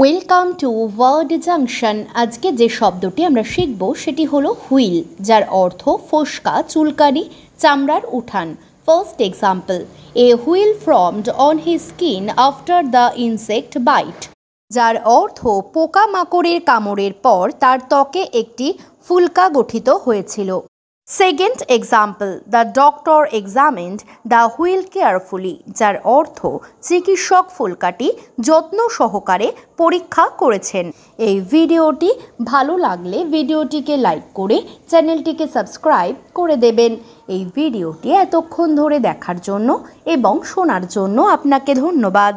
welcome to word junction আজকে যে শব্দটি আমরা শিখব সেটি হলো হুইল যার অর্থ ফোসকা চুলকানি চামড়ার উঠান first example a wheal formed on his skin after the insect bite যার অর্থ পোকামাকড়ের কামড়ের পর তার ত্বকে একটি ফুলকা গঠিত হয়েছিল second example the doctor examined the wheal carefully যার অর্থ চিকিৎসক ফুলকাটি যত্ন সহকারে পরীক্ষা করেছেন এই ভিডিওটি ভালো লাগলে ভিডিওটিকে লাইক করে চ্যানেলটিকে সাবস্ক্রাইব করে দেবেন এই ভিডিওটি এতক্ষণ ধরে দেখার জন্য এবং শোনার জন্য আপনাকে ধন্যবাদ